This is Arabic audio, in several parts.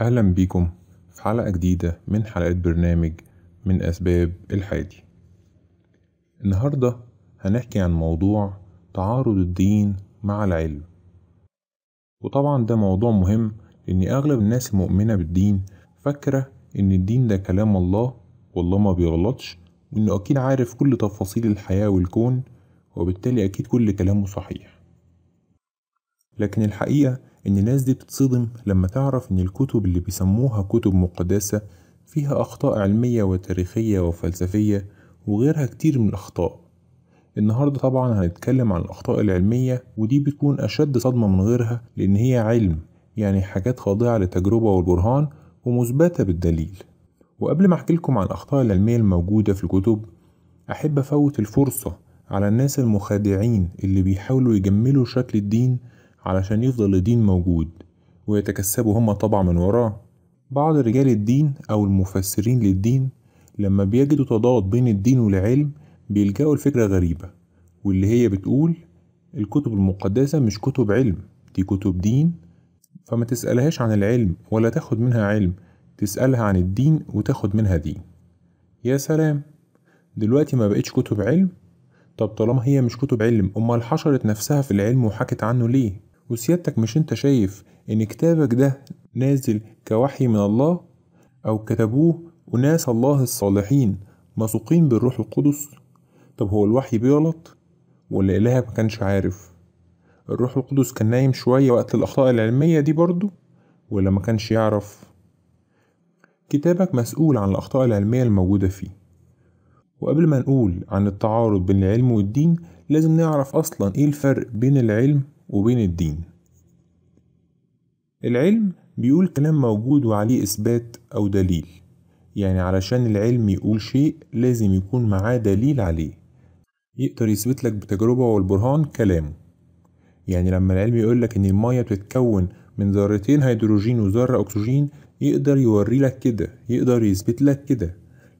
أهلا بيكم في حلقة جديدة من حلقات برنامج من أسباب الحادي النهاردة هنحكي عن موضوع تعارض الدين مع العلم وطبعا ده موضوع مهم لأن أغلب الناس المؤمنة بالدين فاكرة إن الدين ده كلام الله والله ما بيغلطش وإنه أكيد عارف كل تفاصيل الحياة والكون وبالتالي أكيد كل كلامه صحيح لكن الحقيقة إن الناس دي بتتصدم لما تعرف إن الكتب اللي بيسموها كتب مقدسة فيها أخطاء علمية وتاريخية وفلسفية وغيرها كتير من الأخطاء النهاردة طبعا هنتكلم عن الأخطاء العلمية ودي بتكون أشد صدمة من غيرها لأن هي علم يعني حاجات خاضعة للتجربة والبرهان ومثبتة بالدليل وقبل ما أحكي لكم عن الأخطاء العلمية الموجودة في الكتب أحب أفوت الفرصة على الناس المخادعين اللي بيحاولوا يجملوا شكل الدين علشان يفضل الدين موجود ويتكسبوا هما طبعا من وراه بعض رجال الدين أو المفسرين للدين لما بيجدوا تضاد بين الدين والعلم بيلجأوا لفكرة غريبة واللي هي بتقول الكتب المقدسة مش كتب علم دي كتب دين فما تسألهاش عن العلم ولا تاخد منها علم تسألها عن الدين وتاخد منها دين يا سلام دلوقتي ما بقتش كتب علم طب طالما هي مش كتب علم امال حشرت نفسها في العلم وحكت عنه ليه وسيادتك مش انت شايف ان كتابك ده نازل كوحي من الله او كتبوه اناس الله الصالحين مسوقين بالروح القدس طب هو الوحي بيغلط ولا الهك ما كانش عارف الروح القدس كان نايم شوية وقت الأخطاء العلمية دي برضو ولا ما كانش يعرف كتابك مسؤول عن الأخطاء العلمية الموجودة فيه وقبل ما نقول عن التعارض بين العلم والدين لازم نعرف أصلا إيه الفرق بين العلم وبين الدين العلم بيقول كلام موجود وعليه إثبات أو دليل يعني علشان العلم يقول شيء لازم يكون معاه دليل عليه يقدر يثبت لك بتجربة والبرهان كلامه يعني لما العلم يقول لك إن المية بتتكون من ذرتين هيدروجين وذرة أكسجين يقدر يوري لك كده يقدر يثبت لك كده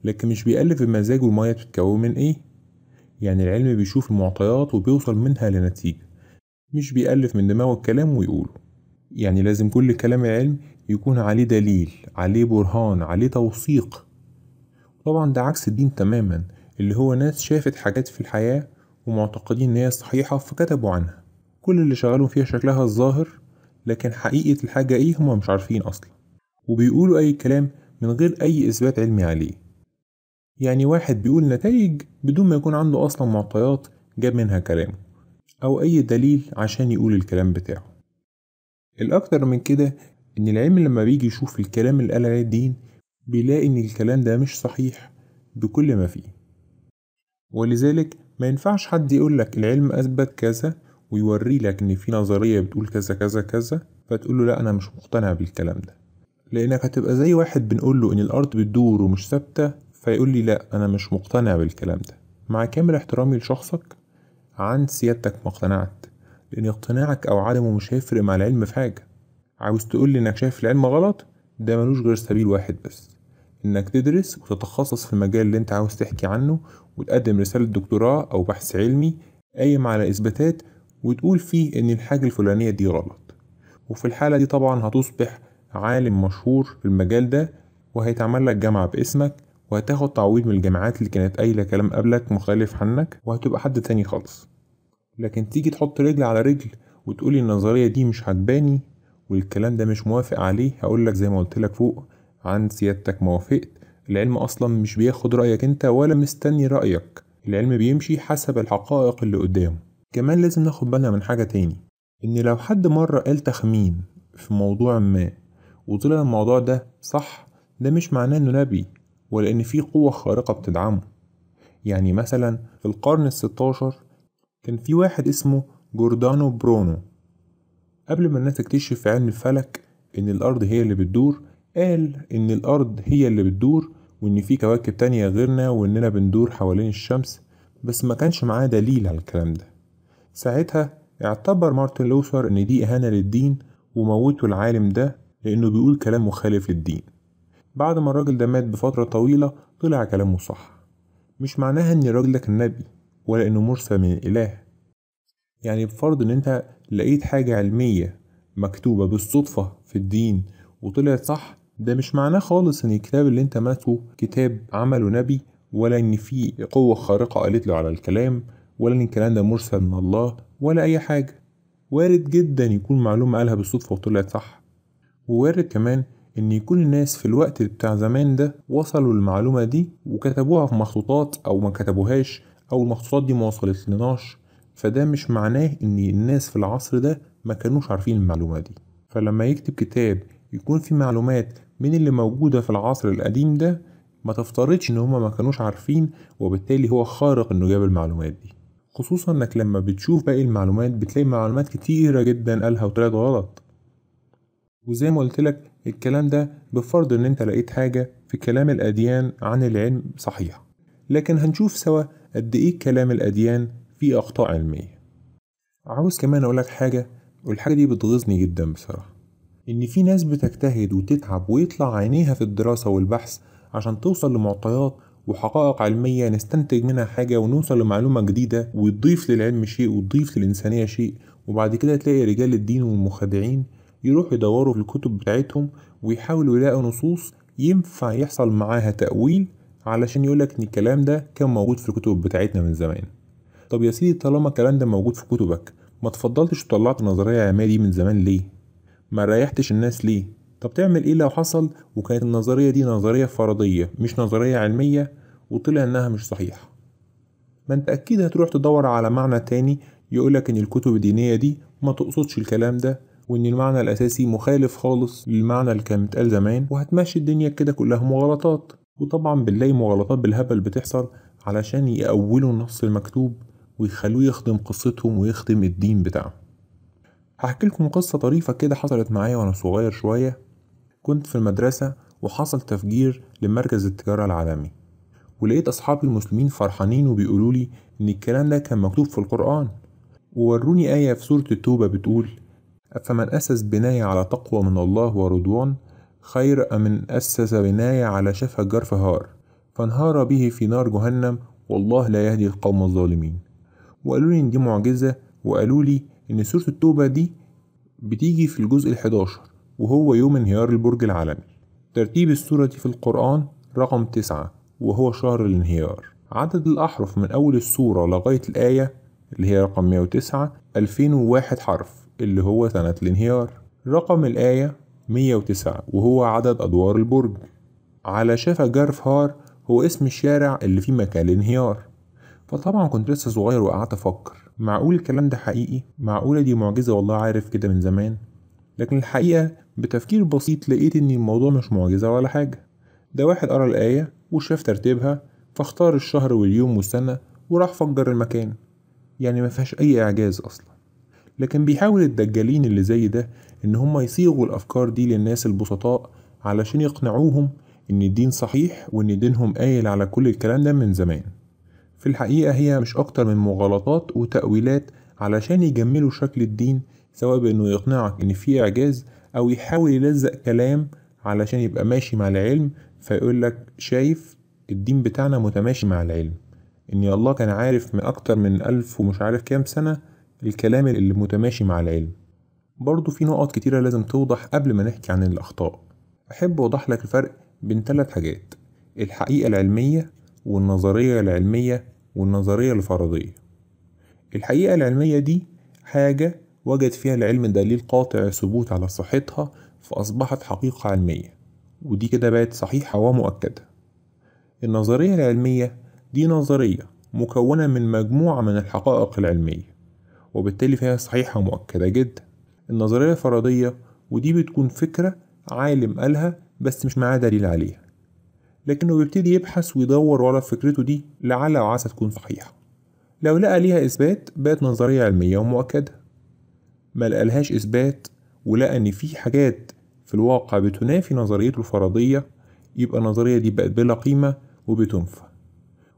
لكن مش بيألف بمزاجه والمية بتتكون من إيه يعني العلم بيشوف المعطيات وبيوصل منها لنتيجة مش بيألف من دماغه الكلام ويقوله يعني لازم كل كلام علم يكون عليه دليل عليه برهان عليه توثيق طبعا ده عكس الدين تماما اللي هو ناس شافت حاجات في الحياة ومعتقدين إن هي صحيحة فكتبوا عنها كل اللي شغالهم فيها شكلها الظاهر لكن حقيقة الحاجة إيه هما مش عارفين أصلا وبيقولوا أي كلام من غير أي إثبات علمي عليه يعني واحد بيقول نتائج بدون ما يكون عنده أصلا معطيات جاب منها كلامه أو أي دليل عشان يقول الكلام بتاعه الأكتر من كده إن العلم لما بيجي يشوف الكلام اللي قال عليه الدين بيلاقي إن الكلام ده مش صحيح بكل ما فيه ولذلك ما ينفعش حد يقول لك العلم أثبت كذا ويوري لك إن في نظرية بتقول كذا كذا كذا فتقول له لا أنا مش مقتنع بالكلام ده لأنك هتبقى زي واحد بنقول له إن الأرض بتدور ومش ثابتة فيقول لي لا أنا مش مقتنع بالكلام ده مع كامل احترامي لشخصك عن سيادتك ما اقتنعت لأن اقتناعك أو عدمه مش هيفرق مع العلم في حاجة عاوز تقول لي إنك شايف العلم غلط ده ملوش غير سبيل واحد بس إنك تدرس وتتخصص في المجال اللي أنت عاوز تحكي عنه وتقدم رسالة دكتوراه أو بحث علمي قايم على إثباتات وتقول فيه إن الحاجة الفلانية دي غلط وفي الحالة دي طبعا هتصبح عالم مشهور في المجال ده وهيتعمل لك جامعة باسمك وهتاخد تعويض من الجامعات اللي كانت قايله كلام قبلك مختلف عنك وهتبقى حد تاني خالص لكن تيجي تحط رجل على رجل وتقولي النظريه دي مش عجباني والكلام ده مش موافق عليه هقولك زي ما قلت لك فوق عن سيادتك ما وافقت العلم اصلا مش بياخد رايك انت ولا مستني رايك العلم بيمشي حسب الحقائق اللي قدامه كمان لازم ناخد بالنا من حاجه تاني ان لو حد مره قال تخمين في موضوع ما وطلع الموضوع ده صح ده مش معناه انه نبي ولأن في قوة خارقة بتدعمه يعني مثلا في القرن الستاشر كان في واحد اسمه جوردانو برونو قبل ما الناس تكتشف في علم الفلك إن الأرض هي اللي بتدور قال إن الأرض هي اللي بتدور وإن في كواكب تانية غيرنا وإننا بندور حوالين الشمس بس ما كانش معاه دليل على الكلام ده ساعتها اعتبر مارتن لوثر إن دي إهانة للدين وموتوا العالم ده لأنه بيقول كلام مخالف للدين بعد ما الراجل ده مات بفترة طويلة طلع كلامه صح مش معناها ان الراجل ده كان نبي ولا انه مرسل من الاله يعني بفرض ان انت لقيت حاجة علمية مكتوبة بالصدفة في الدين وطلعت صح ده مش معناه خالص ان الكتاب اللي انت ماته كتاب عمله نبي ولا ان في قوة خارقة قالت له على الكلام ولا ان الكلام ده مرسل من الله ولا اي حاجة وارد جدا يكون معلومة قالها بالصدفة وطلعت صح ووارد كمان ان يكون الناس في الوقت بتاع زمان ده وصلوا المعلومة دي وكتبوها في مخطوطات او ما كتبوهاش او المخطوطات دي ما وصلت لناش فده مش معناه ان الناس في العصر ده ما كانوش عارفين المعلومة دي فلما يكتب كتاب يكون فيه معلومات من اللي موجودة في العصر القديم ده ما تفترضش ان هما ما كانوش عارفين وبالتالي هو خارق انه جاب المعلومات دي خصوصا انك لما بتشوف باقي المعلومات بتلاقي معلومات كتيرة جدا قالها وطلعت غلط وزي ما قلت لك الكلام ده بفرض ان انت لقيت حاجة في كلام الأديان عن العلم صحيح لكن هنشوف سوا قد ايه كلام الأديان فيه أخطاء علمية عاوز كمان أقولك حاجة والحاجة دي بتغيظني جدا بصراحة إن في ناس بتجتهد وتتعب ويطلع عينيها في الدراسة والبحث عشان توصل لمعطيات وحقائق علمية نستنتج منها حاجة ونوصل لمعلومة جديدة وتضيف للعلم شيء وتضيف للإنسانية شيء وبعد كده تلاقي رجال الدين والمخادعين يروحوا يدوروا في الكتب بتاعتهم ويحاولوا يلاقوا نصوص ينفع يحصل معاها تأويل علشان يقولك ان الكلام ده كان موجود في الكتب بتاعتنا من زمان طب يا سيدي طالما الكلام ده موجود في كتبك ما تفضلتش وطلعت النظرية العلمية دي من زمان ليه ما ريحتش الناس ليه طب تعمل ايه لو حصل وكانت النظرية دي نظرية فرضية مش نظرية علمية وطلع انها مش صحيحة ما انت اكيد هتروح تدور على معنى تاني يقولك ان الكتب الدينية دي ما تقصدش الكلام ده وان المعنى الاساسي مخالف خالص للمعنى اللي كان متقال زمان وهتمشي الدنيا كده كلها مغالطات وطبعا بنلاقي مغالطات بالهبل بتحصل علشان يأولوا النص المكتوب ويخلوه يخدم قصتهم ويخدم الدين بتاعهم هحكي لكم قصة طريفة كده حصلت معايا وأنا صغير شوية كنت في المدرسة وحصل تفجير لمركز التجارة العالمي ولقيت أصحابي المسلمين فرحانين وبيقولولي إن الكلام ده كان مكتوب في القرآن ووروني آية في سورة التوبة بتقول أفمن أسس بناية على تقوى من الله ورضوان خير أم من أسس بناية على شفا جرف هار فانهار به في نار جهنم والله لا يهدي القوم الظالمين وقالوا لي إن دي معجزة وقالوا لي إن سورة التوبة دي بتيجي في الجزء الحداشر وهو يوم انهيار البرج العالمي ترتيب السورة دي في القرآن رقم تسعة وهو شهر الانهيار عدد الأحرف من أول السورة لغاية الآية اللي هي رقم 109 2001 حرف اللي هو سنة الانهيار رقم الآية 109 وهو عدد أدوار البرج على شفا جرف هار هو اسم الشارع اللي فيه مكان الانهيار فطبعا كنت لسه صغير وقعدت أفكر معقول الكلام ده حقيقي؟ معقولة دي معجزة والله عارف كده من زمان؟ لكن الحقيقة بتفكير بسيط لقيت إن الموضوع مش معجزة ولا حاجة ده واحد قرأ الآية وشاف ترتيبها فاختار الشهر واليوم والسنة وراح فجر المكان يعني مفيهاش أي إعجاز أصلا لكن بيحاول الدجالين اللي زي ده إن هم يصيغوا الأفكار دي للناس البسطاء علشان يقنعوهم إن الدين صحيح وإن دينهم قايل على كل الكلام ده من زمان في الحقيقة هي مش أكتر من مغالطات وتأويلات علشان يجملوا شكل الدين سواء بإنه يقنعك إن في إعجاز أو يحاول يلزق كلام علشان يبقى ماشي مع العلم فيقول لك شايف الدين بتاعنا متماشي مع العلم إن الله كان عارف من أكتر من ألف ومش عارف كام سنة الكلام اللي متماشي مع العلم برضه في نقط كتيرة لازم توضح قبل ما نحكي عن الأخطاء أحب أوضح لك الفرق بين تلات حاجات الحقيقة العلمية والنظرية العلمية والنظرية الفرضية الحقيقة العلمية دي حاجة وجد فيها العلم دليل قاطع ثبوت على صحتها فأصبحت حقيقة علمية ودي كده بقت صحيحة ومؤكدة النظرية العلمية دي نظرية مكونة من مجموعة من الحقائق العلمية وبالتالي فهي صحيحة ومؤكدة جدا النظرية الفرضية ودي بتكون فكرة عالم قالها بس مش معاه دليل عليها لكنه بيبتدي يبحث ويدور ورا فكرته دي لعل وعسى تكون صحيحة لو لقى ليها إثبات بقت نظرية علمية ومؤكدة ما لقالهاش إثبات ولقى إن في حاجات في الواقع بتنافي نظريته الفرضية يبقى النظرية دي بقت بلا قيمة وبتنفى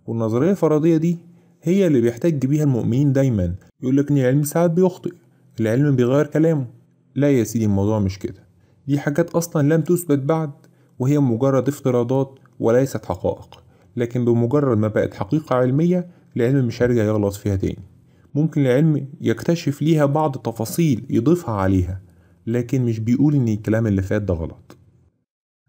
والنظرية الفرضية دي هي اللي بيحتج بيها المؤمنين دايما يقول لك ان العلم ساعات بيخطئ العلم بيغير كلامه لا يا سيدي الموضوع مش كده دي حاجات اصلا لم تثبت بعد وهي مجرد افتراضات وليست حقائق لكن بمجرد ما بقت حقيقة علمية العلم مش هيرجع يغلط فيها تاني ممكن العلم يكتشف ليها بعض تفاصيل يضيفها عليها لكن مش بيقول ان الكلام اللي فات ده غلط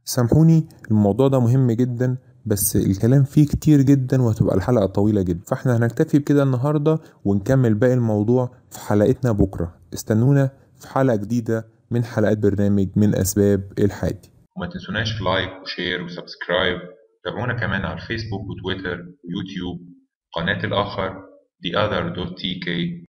سامحوني الموضوع ده مهم جدا بس الكلام فيه كتير جدا وهتبقى الحلقة طويلة جدا فاحنا هنكتفي بكده النهاردة ونكمل باقي الموضوع في حلقتنا بكرة استنونا في حلقة جديدة من حلقات برنامج من أسباب الحادي وما تنسوناش لايك وشير وسبسكرايب تابعونا كمان على الفيسبوك وتويتر ويوتيوب قناة الآخر theother.tk